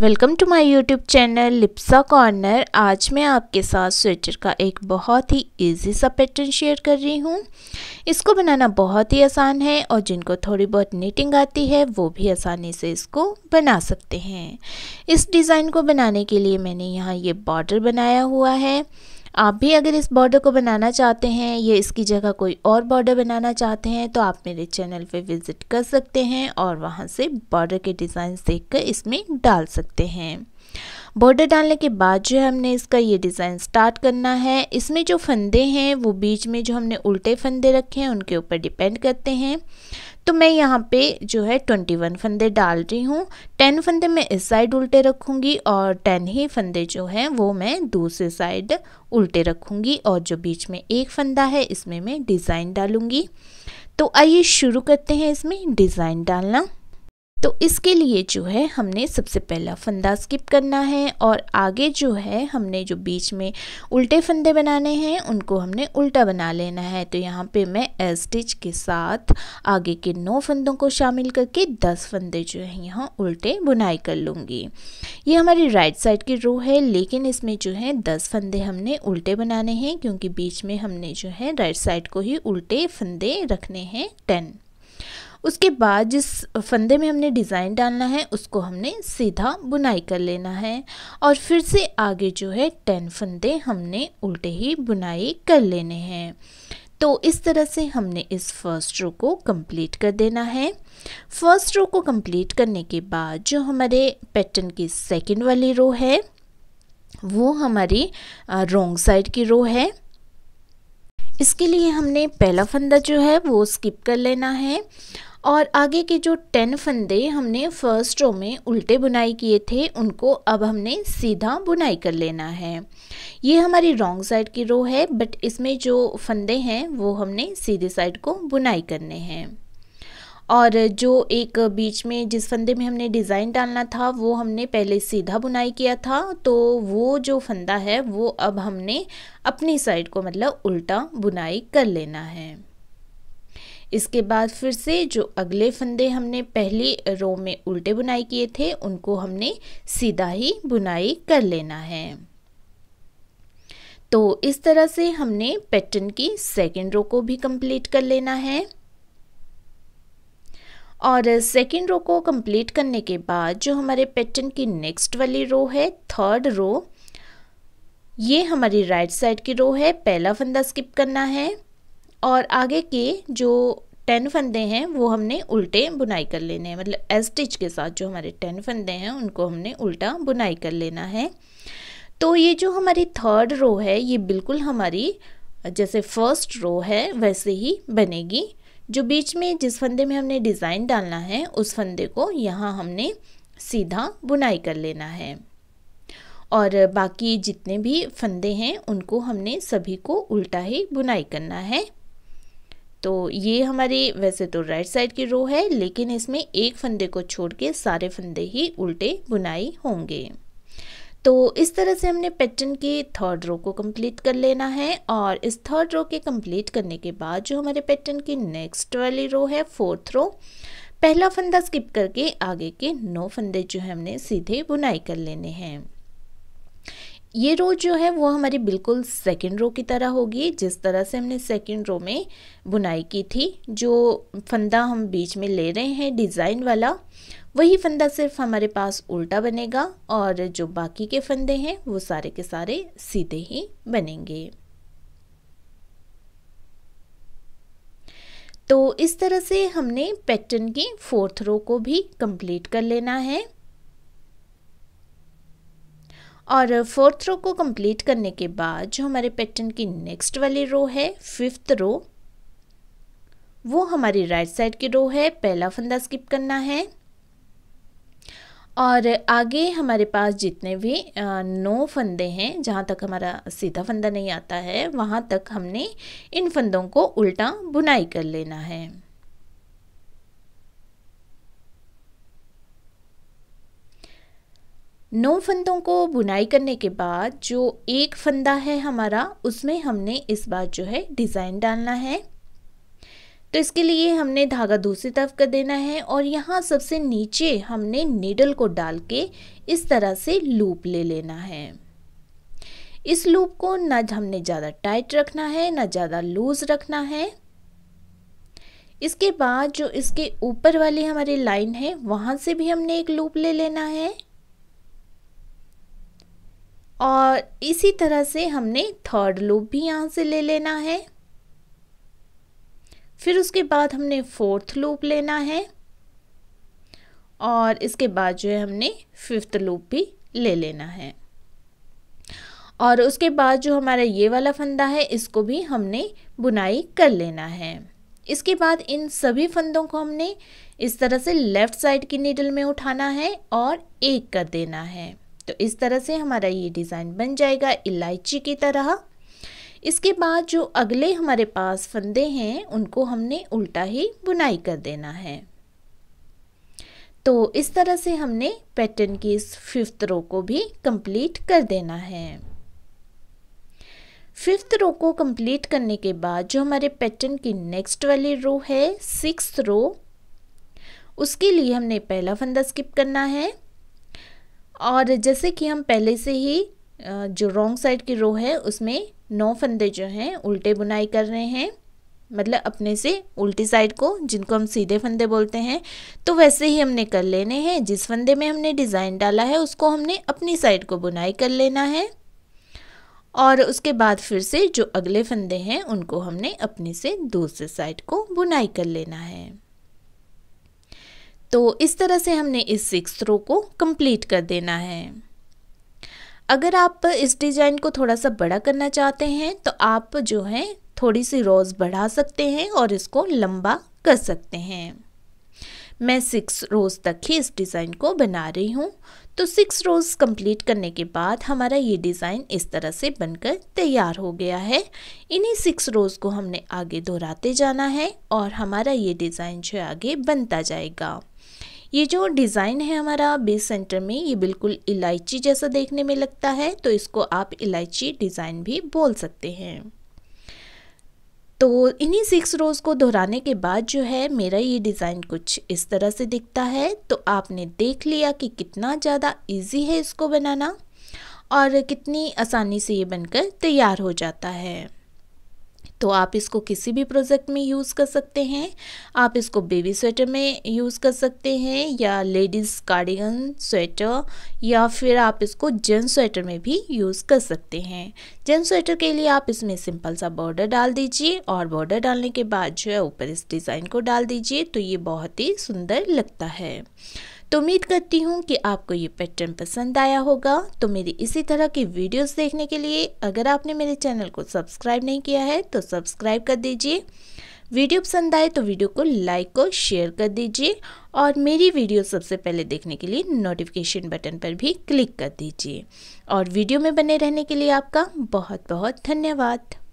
welcome to my YouTube channel Lipsa corner आज मैं आपके साथ स्वेटर का एक बहुत ही इजी सा पैटर्न शेयर कर रही हूँ इसको बनाना बहुत ही आसान है और जिनको थोड़ी बहुत नीटिंग आती है वो भी आसानी से इसको बना सकते हैं इस डिज़ाइन को बनाने के लिए मैंने यहाँ ये बॉर्डर बनाया हुआ है आप भी अगर इस बॉर्डर को बनाना चाहते हैं या इसकी जगह कोई और बॉर्डर बनाना चाहते हैं तो आप मेरे चैनल पे विज़िट कर सकते हैं और वहाँ से बॉर्डर के डिज़ाइन देख कर इसमें डाल सकते हैं बॉर्डर डालने के बाद जो है हमने इसका ये डिज़ाइन स्टार्ट करना है इसमें जो फंदे हैं वो बीच में जो हमने उल्टे फंदे रखे हैं उनके ऊपर डिपेंड करते हैं तो मैं यहाँ पे जो है ट्वेंटी वन फंदे डाल रही हूँ टेन फंदे मैं इस साइड उल्टे रखूँगी और टेन ही फंदे जो हैं वो मैं दूसरे साइड उल्टे रखूँगी और जो बीच में एक फंदा है इसमें मैं डिज़ाइन डालूँगी तो आइए शुरू करते हैं इसमें डिज़ाइन डालना तो इसके लिए जो है हमने सबसे पहला फंदा स्किप करना है और आगे जो है हमने जो बीच में उल्टे फंदे बनाने हैं उनको हमने उल्टा बना लेना है तो यहाँ पे मैं एल स्टिच के साथ आगे के नौ फंदों को शामिल करके दस फंदे जो है यहाँ उल्टे बुनाई कर लूँगी ये हमारी राइट साइड की रो है लेकिन इसमें जो है दस फंदे हमने उल्टे बनाने हैं क्योंकि बीच में हमने जो है राइट साइड को ही उल्टे फंदे रखने हैं टेन उसके बाद जिस फंदे में हमने डिज़ाइन डालना है उसको हमने सीधा बुनाई कर लेना है और फिर से आगे जो है टेन फंदे हमने उल्टे ही बुनाई कर लेने हैं तो इस तरह से हमने इस फर्स्ट रो को कंप्लीट कर देना है फर्स्ट रो को कंप्लीट करने के बाद जो हमारे पैटर्न की सेकंड वाली रो है वो हमारी रोंग साइड की रो है इसके लिए हमने पहला फंदा जो है वो स्किप कर लेना है और आगे के जो टेन फंदे हमने फर्स्ट रो में उल्टे बुनाई किए थे उनको अब हमने सीधा बुनाई कर लेना है ये हमारी रॉन्ग साइड की रो है बट इसमें जो फंदे हैं वो हमने सीधे साइड को बुनाई करने हैं और जो एक बीच में जिस फंदे में हमने डिज़ाइन डालना था वो हमने पहले सीधा बुनाई किया था तो वो जो फंदा है वो अब हमने अपनी साइड को मतलब उल्टा बुनाई कर लेना है इसके बाद फिर से जो अगले फंदे हमने पहली रो में उल्टे बुनाई किए थे उनको हमने सीधा ही बुनाई कर लेना है तो इस तरह से हमने पैटर्न की सेकेंड रो को भी कंप्लीट कर लेना है और सेकेंड रो को कंप्लीट करने के बाद जो हमारे पैटर्न की नेक्स्ट वाली रो है थर्ड रो ये हमारी राइट साइड की रो है पहला फंदा स्किप करना है और आगे के जो टेन फंदे हैं वो हमने उल्टे बुनाई कर लेने हैं मतलब एस स्टिच के साथ जो हमारे टेन फंदे हैं उनको हमने उल्टा बुनाई कर लेना है तो ये जो हमारी थर्ड रो है ये बिल्कुल हमारी जैसे फर्स्ट रो है वैसे ही बनेगी जो बीच में जिस फंदे में हमने डिज़ाइन डालना है उस फंदे को यहाँ हमने सीधा बुनाई कर लेना है और बाकी जितने भी फंदे हैं उनको हमने सभी को उल्टा ही बुनाई करना है तो ये हमारी वैसे तो राइट साइड की रो है लेकिन इसमें एक फंदे को छोड़ के सारे फंदे ही उल्टे बुनाई होंगे तो इस तरह से हमने पैटर्न के थर्ड रो को कंप्लीट कर लेना है और इस थर्ड रो के कंप्लीट करने के बाद जो हमारे पैटर्न की नेक्स्ट वाली रो है फोर्थ रो पहला फंदा स्किप करके आगे के नौ फंदे जो है हमने सीधे बुनाई कर लेने हैं ये रो जो है वो हमारी बिल्कुल सेकेंड रो की तरह होगी जिस तरह से हमने सेकेंड रो में बुनाई की थी जो फंदा हम बीच में ले रहे हैं डिज़ाइन वाला वही फंदा सिर्फ हमारे पास उल्टा बनेगा और जो बाकी के फंदे हैं वो सारे के सारे सीधे ही बनेंगे तो इस तरह से हमने पैटर्न की फोर्थ रो को भी कंप्लीट कर लेना है और फोर्थ रो को कंप्लीट करने के बाद जो हमारे पैटर्न की नेक्स्ट वाली रो है फिफ्थ रो वो हमारी राइट साइड की रो है पहला फंदा स्किप करना है और आगे हमारे पास जितने भी नौ फंदे हैं जहाँ तक हमारा सीधा फंदा नहीं आता है वहाँ तक हमने इन फंदों को उल्टा बुनाई कर लेना है नौ फंदों को बुनाई करने के बाद जो एक फंदा है हमारा उसमें हमने इस बार जो है डिज़ाइन डालना है तो इसके लिए हमने धागा दूसरी तरफ कर देना है और यहाँ सबसे नीचे हमने नीडल को डाल के इस तरह से लूप ले लेना है इस लूप को ना हमने ज़्यादा टाइट रखना है ना ज़्यादा लूज़ रखना है इसके बाद जो इसके ऊपर वाली हमारी लाइन है वहाँ से भी हमने एक लूप ले लेना है और इसी तरह से हमने थर्ड लूप भी यहाँ से ले लेना है फिर उसके बाद हमने फोर्थ लूप लेना है और इसके बाद जो है हमने फिफ्थ लूप भी ले लेना है और उसके बाद जो हमारा ये वाला फंदा है इसको भी हमने बुनाई कर लेना है इसके बाद इन सभी फंदों को हमने इस तरह से लेफ़्ट साइड की नीडल में उठाना है और एक कर देना है तो इस तरह से हमारा ये डिज़ाइन बन जाएगा इलायची की तरह इसके बाद जो अगले हमारे पास फंदे हैं उनको हमने उल्टा ही बुनाई कर देना है तो इस तरह से हमने पैटर्न की इस फिफ्थ रो को भी कंप्लीट कर देना है फिफ्थ रो को कंप्लीट करने के बाद जो हमारे पैटर्न की नेक्स्ट वाली रो है सिक्स रो उसके लिए हमने पहला फंदा स्किप करना है और जैसे कि हम पहले से ही जो रॉन्ग साइड की रो है उसमें नौ फंदे जो हैं उल्टे बुनाई कर रहे हैं मतलब अपने से उल्टी साइड को जिनको हम सीधे फंदे बोलते हैं तो वैसे ही हमने कर लेने हैं जिस फंदे में हमने डिज़ाइन डाला है उसको हमने अपनी साइड को बुनाई कर लेना है और उसके बाद फिर से जो अगले फंदे हैं उनको हमने अपने से दूसरे साइड को बुनाई कर लेना है तो इस तरह से हमने इस सिक्स रो को कंप्लीट कर देना है अगर आप इस डिज़ाइन को थोड़ा सा बड़ा करना चाहते हैं तो आप जो है थोड़ी सी रोज़ बढ़ा सकते हैं और इसको लंबा कर सकते हैं मैं सिक्स रोज़ तक ही इस डिज़ाइन को बना रही हूँ तो सिक्स रोज़ कंप्लीट करने के बाद हमारा ये डिज़ाइन इस तरह से बनकर तैयार हो गया है इन्हीं सिक्स रोज़ को हमने आगे दोहराते जाना है और हमारा ये डिज़ाइन जो आगे बनता जाएगा ये जो डिज़ाइन है हमारा बेस सेंटर में ये बिल्कुल इलायची जैसा देखने में लगता है तो इसको आप इलायची डिज़ाइन भी बोल सकते हैं तो इन्हीं सिक्स रोज़ को दोहराने के बाद जो है मेरा ये डिज़ाइन कुछ इस तरह से दिखता है तो आपने देख लिया कि कितना ज़्यादा इजी है इसको बनाना और कितनी आसानी से ये बनकर तैयार हो जाता है तो आप इसको किसी भी प्रोजेक्ट में यूज़ कर सकते हैं आप इसको बेबी स्वेटर में यूज़ कर सकते हैं या लेडीज़ कार्डिगन स्वेटर या फिर आप इसको जेंट्स स्वेटर में भी यूज़ कर सकते हैं जेंट्स स्वेटर के लिए आप इसमें सिंपल सा बॉर्डर डाल दीजिए और बॉर्डर डालने के बाद जो है ऊपर इस डिज़ाइन को डाल दीजिए तो ये बहुत ही सुंदर लगता है तो उम्मीद करती हूँ कि आपको ये पैटर्न पसंद आया होगा तो मेरी इसी तरह की वीडियोस देखने के लिए अगर आपने मेरे चैनल को सब्सक्राइब नहीं किया है तो सब्सक्राइब कर दीजिए वीडियो पसंद आए तो वीडियो को लाइक और शेयर कर दीजिए और मेरी वीडियो सबसे पहले देखने के लिए नोटिफिकेशन बटन पर भी क्लिक कर दीजिए और वीडियो में बने रहने के लिए आपका बहुत बहुत धन्यवाद